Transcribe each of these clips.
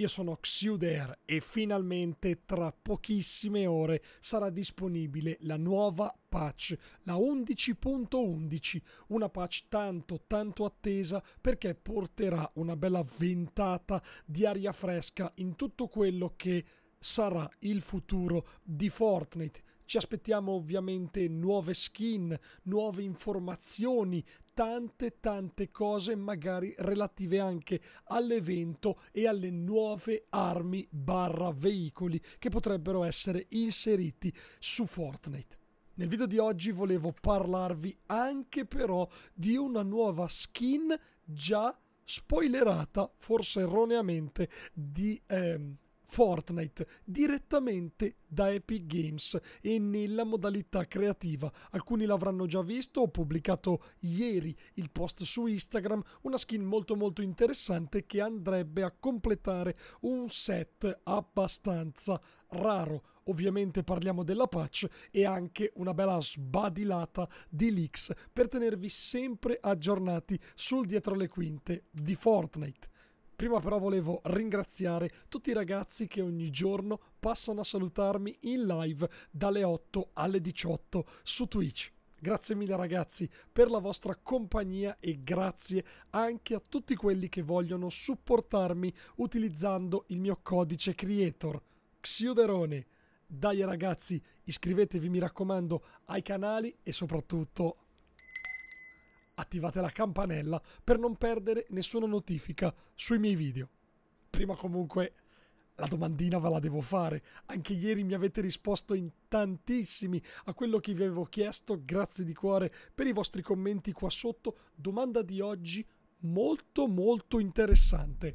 io sono Xiuder e finalmente tra pochissime ore sarà disponibile la nuova patch, la 11.11, una patch tanto tanto attesa perché porterà una bella ventata di aria fresca in tutto quello che sarà il futuro di Fortnite. Ci aspettiamo ovviamente nuove skin, nuove informazioni, tante tante cose magari relative anche all'evento e alle nuove armi barra veicoli che potrebbero essere inseriti su Fortnite. Nel video di oggi volevo parlarvi anche però di una nuova skin già spoilerata, forse erroneamente, di ehm, Fortnite direttamente da Epic Games e nella modalità creativa. Alcuni l'avranno già visto, ho pubblicato ieri il post su Instagram, una skin molto molto interessante che andrebbe a completare un set abbastanza raro. Ovviamente parliamo della patch e anche una bella sbadilata di leaks per tenervi sempre aggiornati sul dietro le quinte di Fortnite. Prima però volevo ringraziare tutti i ragazzi che ogni giorno passano a salutarmi in live dalle 8 alle 18 su Twitch. Grazie mille ragazzi per la vostra compagnia e grazie anche a tutti quelli che vogliono supportarmi utilizzando il mio codice creator Xiuderone. Dai ragazzi, iscrivetevi mi raccomando ai canali e soprattutto attivate la campanella per non perdere nessuna notifica sui miei video. Prima comunque la domandina ve la devo fare. Anche ieri mi avete risposto in tantissimi a quello che vi avevo chiesto. Grazie di cuore per i vostri commenti qua sotto. Domanda di oggi molto molto interessante.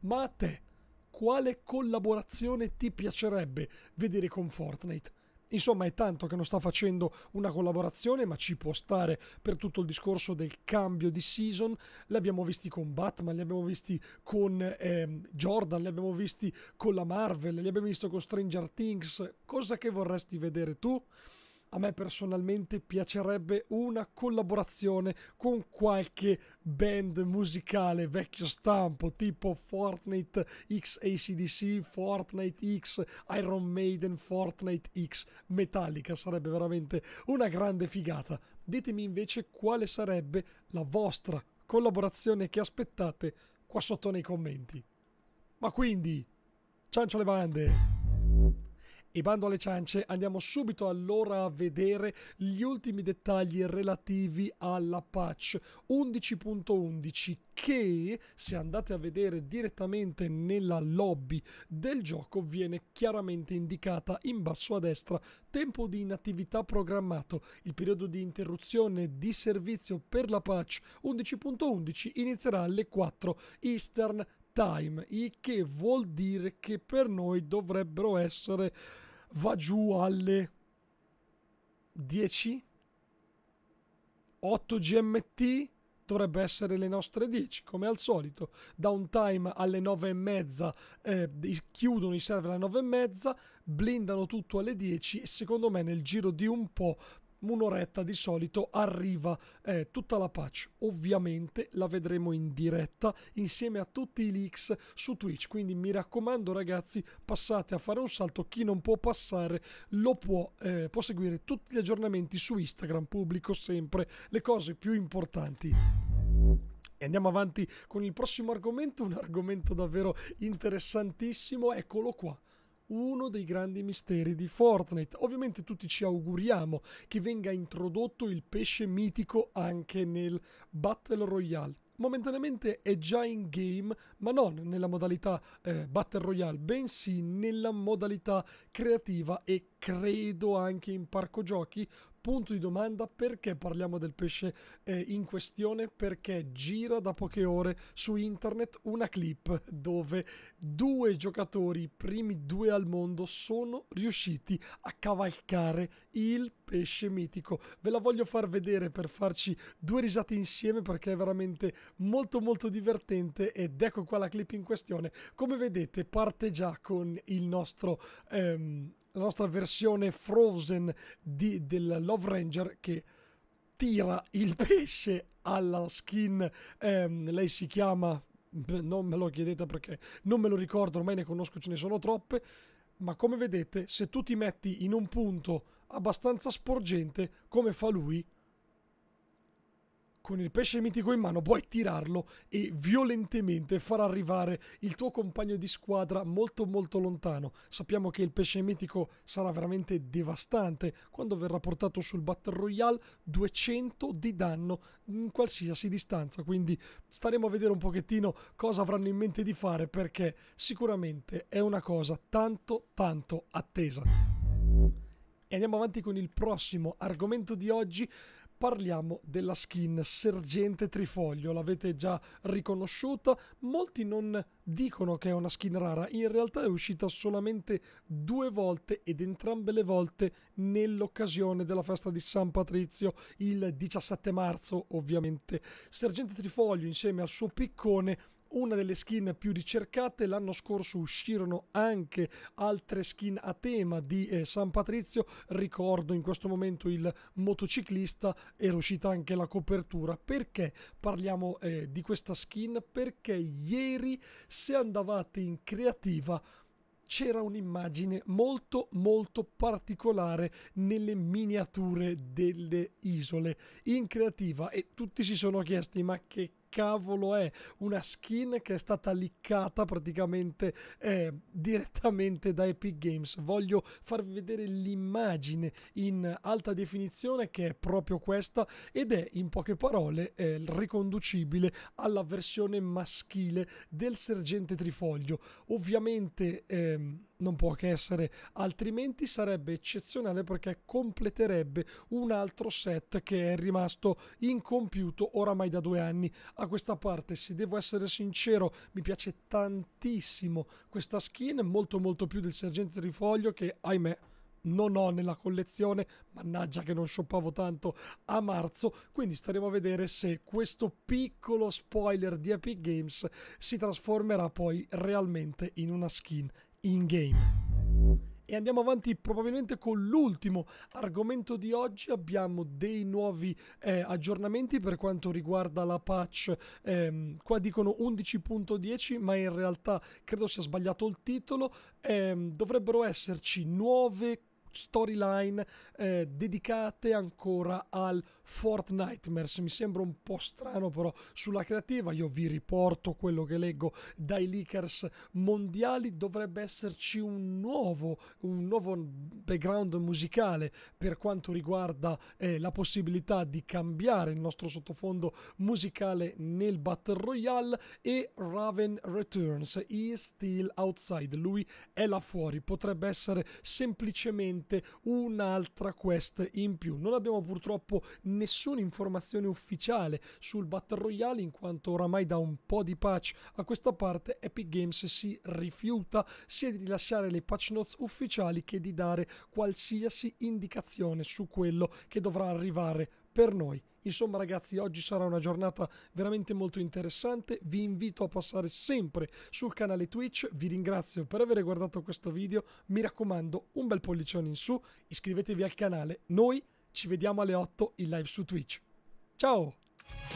Ma a te, quale collaborazione ti piacerebbe vedere con Fortnite? Insomma, è tanto che non sta facendo una collaborazione, ma ci può stare per tutto il discorso del cambio di season. Li abbiamo visti con Batman, li abbiamo visti con eh, Jordan, li abbiamo visti con la Marvel, li abbiamo visti con Stranger Things. Cosa che vorresti vedere tu? a me personalmente piacerebbe una collaborazione con qualche band musicale vecchio stampo, tipo Fortnite X ACDC, Fortnite X Iron Maiden, Fortnite X Metallica. Sarebbe veramente una grande figata. Ditemi invece quale sarebbe la vostra collaborazione che aspettate qua sotto nei commenti. Ma quindi, ciancio le bande! E bando alle ciance, andiamo subito allora a vedere gli ultimi dettagli relativi alla patch 11.11 che se andate a vedere direttamente nella lobby del gioco viene chiaramente indicata in basso a destra tempo di inattività programmato. Il periodo di interruzione di servizio per la patch 11.11 inizierà alle 4 Eastern time, il che vuol dire che per noi dovrebbero essere va giù alle 10 8 GMT dovrebbe essere le nostre 10 come al solito downtime alle 9 e mezza eh, chiudono i server alle 9 e mezza blindano tutto alle 10 e secondo me nel giro di un po' un'oretta di solito arriva eh, tutta la patch. Ovviamente la vedremo in diretta insieme a tutti i leaks su Twitch. Quindi mi raccomando, ragazzi, passate a fare un salto. Chi non può passare lo può, eh, può seguire tutti gli aggiornamenti su Instagram. Pubblico sempre le cose più importanti. E andiamo avanti con il prossimo argomento, un argomento davvero interessantissimo, eccolo qua uno dei grandi misteri di Fortnite. Ovviamente tutti ci auguriamo che venga introdotto il pesce mitico anche nel Battle Royale. Momentaneamente è già in game, ma non nella modalità eh, Battle Royale, bensì nella modalità creativa e credo anche in parco giochi punto di domanda perché parliamo del pesce eh, in questione, perché gira da poche ore su internet una clip dove due giocatori, i primi due al mondo, sono riusciti a cavalcare il pesce mitico. Ve la voglio far vedere per farci due risate insieme perché è veramente molto molto divertente ed ecco qua la clip in questione. Come vedete parte già con il nostro... Ehm, la nostra versione Frozen di, del Love Ranger che tira il pesce alla skin, ehm, lei si chiama, non me lo chiedete perché non me lo ricordo, ormai ne conosco, ce ne sono troppe, ma come vedete se tu ti metti in un punto abbastanza sporgente come fa lui, con il pesce mitico in mano puoi tirarlo e violentemente far arrivare il tuo compagno di squadra molto molto lontano. Sappiamo che il pesce mitico sarà veramente devastante quando verrà portato sul Battle Royale 200 di danno in qualsiasi distanza, quindi staremo a vedere un pochettino cosa avranno in mente di fare perché sicuramente è una cosa tanto tanto attesa. E andiamo avanti con il prossimo argomento di oggi, parliamo della skin Sergente Trifoglio, l'avete già riconosciuta, molti non dicono che è una skin rara, in realtà è uscita solamente due volte ed entrambe le volte nell'occasione della festa di San Patrizio il 17 marzo ovviamente. Sergente Trifoglio insieme al suo piccone una delle skin più ricercate. L'anno scorso uscirono anche altre skin a tema di eh, San Patrizio. Ricordo in questo momento il motociclista, era uscita anche la copertura. Perché parliamo eh, di questa skin? Perché ieri se andavate in creativa c'era un'immagine molto molto particolare nelle miniature delle isole in creativa e tutti si sono chiesti ma che cavolo è una skin che è stata liccata praticamente eh, direttamente da Epic Games. Voglio farvi vedere l'immagine in alta definizione che è proprio questa ed è in poche parole eh, riconducibile alla versione maschile del sergente trifoglio. Ovviamente ehm, non può che essere, altrimenti sarebbe eccezionale perché completerebbe un altro set che è rimasto incompiuto oramai da due anni a questa parte. Se devo essere sincero, mi piace tantissimo questa skin, molto molto più del sergente Rifoglio che, ahimè, non ho nella collezione, mannaggia che non shoppavo tanto a marzo, quindi staremo a vedere se questo piccolo spoiler di Epic Games si trasformerà poi realmente in una skin in game. E andiamo avanti probabilmente con l'ultimo argomento di oggi. Abbiamo dei nuovi eh, aggiornamenti per quanto riguarda la patch. Ehm, qua dicono 11.10, ma in realtà credo sia sbagliato il titolo. Ehm, dovrebbero esserci nuove storyline eh, dedicate ancora al Fortnightmares. Mi sembra un po' strano però sulla creativa, io vi riporto quello che leggo dai leakers mondiali, dovrebbe esserci un nuovo, un nuovo background musicale per quanto riguarda eh, la possibilità di cambiare il nostro sottofondo musicale nel Battle Royale e Raven Returns, He is still outside, lui è là fuori, potrebbe essere semplicemente probabilmente un'altra quest in più. Non abbiamo purtroppo nessuna informazione ufficiale sul Battle Royale in quanto oramai da un po' di patch a questa parte Epic Games si rifiuta sia di rilasciare le patch notes ufficiali che di dare qualsiasi indicazione su quello che dovrà arrivare per noi. Insomma ragazzi, oggi sarà una giornata veramente molto interessante, vi invito a passare sempre sul canale Twitch, vi ringrazio per aver guardato questo video, mi raccomando un bel pollicione in su, iscrivetevi al canale, noi ci vediamo alle 8 in live su Twitch. Ciao!